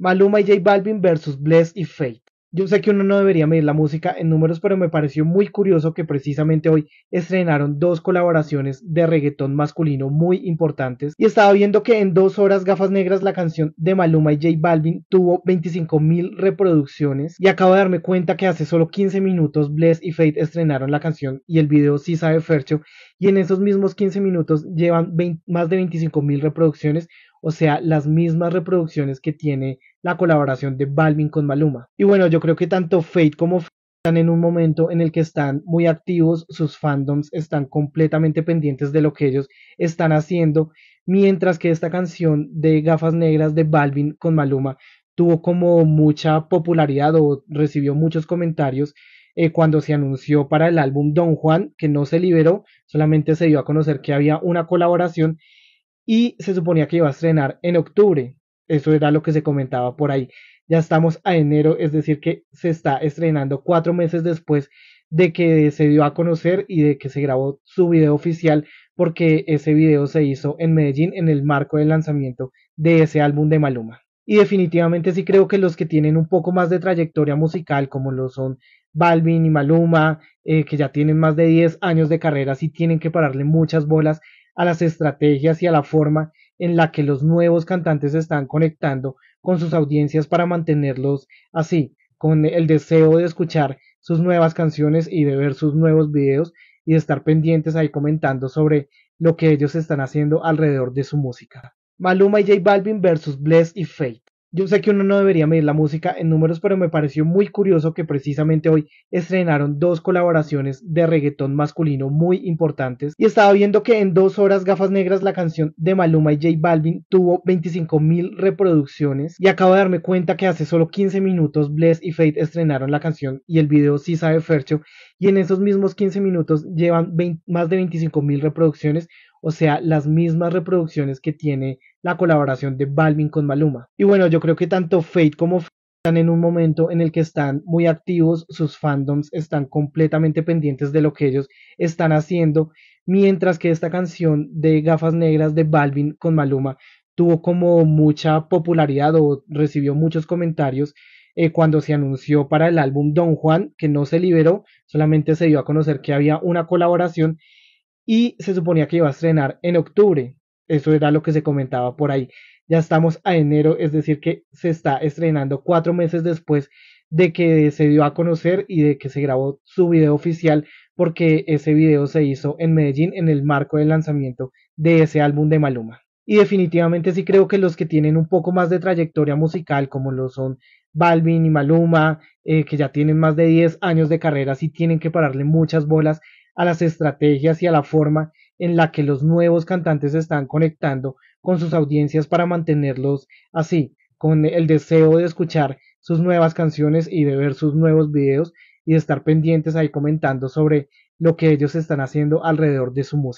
Maluma y J Balvin versus Bless y Fate. Yo sé que uno no debería medir la música en números, pero me pareció muy curioso que precisamente hoy estrenaron dos colaboraciones de reggaetón masculino muy importantes y estaba viendo que en dos horas gafas negras la canción de Maluma y J Balvin tuvo 25 mil reproducciones y acabo de darme cuenta que hace solo 15 minutos Bless y Fate estrenaron la canción y el video si sabe Fercho y en esos mismos 15 minutos llevan más de 25 mil reproducciones, o sea, las mismas reproducciones que tiene la colaboración de Balvin con Maluma. Y bueno, yo creo que tanto Fate como Fate están en un momento en el que están muy activos, sus fandoms están completamente pendientes de lo que ellos están haciendo, mientras que esta canción de gafas negras de Balvin con Maluma tuvo como mucha popularidad o recibió muchos comentarios eh, cuando se anunció para el álbum Don Juan, que no se liberó, solamente se dio a conocer que había una colaboración y se suponía que iba a estrenar en octubre. Eso era lo que se comentaba por ahí. Ya estamos a enero, es decir, que se está estrenando cuatro meses después de que se dio a conocer y de que se grabó su video oficial, porque ese video se hizo en Medellín en el marco del lanzamiento de ese álbum de Maluma. Y definitivamente sí creo que los que tienen un poco más de trayectoria musical, como lo son Balvin y Maluma, eh, que ya tienen más de 10 años de carrera, sí tienen que pararle muchas bolas a las estrategias y a la forma en la que los nuevos cantantes están conectando con sus audiencias para mantenerlos así, con el deseo de escuchar sus nuevas canciones y de ver sus nuevos videos y de estar pendientes ahí comentando sobre lo que ellos están haciendo alrededor de su música. Maluma y J Balvin versus Bless y Fate. Yo sé que uno no debería medir la música en números, pero me pareció muy curioso que precisamente hoy estrenaron dos colaboraciones de reggaetón masculino muy importantes. Y estaba viendo que en dos horas gafas negras la canción de Maluma y J Balvin tuvo 25 mil reproducciones. Y acabo de darme cuenta que hace solo 15 minutos Bless y Fate estrenaron la canción y el video si sabe Fercho. Y en esos mismos 15 minutos llevan más de 25 mil reproducciones o sea, las mismas reproducciones que tiene la colaboración de Balvin con Maluma. Y bueno, yo creo que tanto Fate como Fate están en un momento en el que están muy activos, sus fandoms están completamente pendientes de lo que ellos están haciendo, mientras que esta canción de gafas negras de Balvin con Maluma tuvo como mucha popularidad o recibió muchos comentarios eh, cuando se anunció para el álbum Don Juan, que no se liberó, solamente se dio a conocer que había una colaboración y se suponía que iba a estrenar en octubre. Eso era lo que se comentaba por ahí. Ya estamos a enero, es decir, que se está estrenando cuatro meses después de que se dio a conocer y de que se grabó su video oficial, porque ese video se hizo en Medellín en el marco del lanzamiento de ese álbum de Maluma. Y definitivamente sí creo que los que tienen un poco más de trayectoria musical, como lo son Balvin y Maluma, eh, que ya tienen más de 10 años de carrera, sí tienen que pararle muchas bolas a las estrategias y a la forma en la que los nuevos cantantes están conectando con sus audiencias para mantenerlos así, con el deseo de escuchar sus nuevas canciones y de ver sus nuevos videos y de estar pendientes ahí comentando sobre lo que ellos están haciendo alrededor de su música.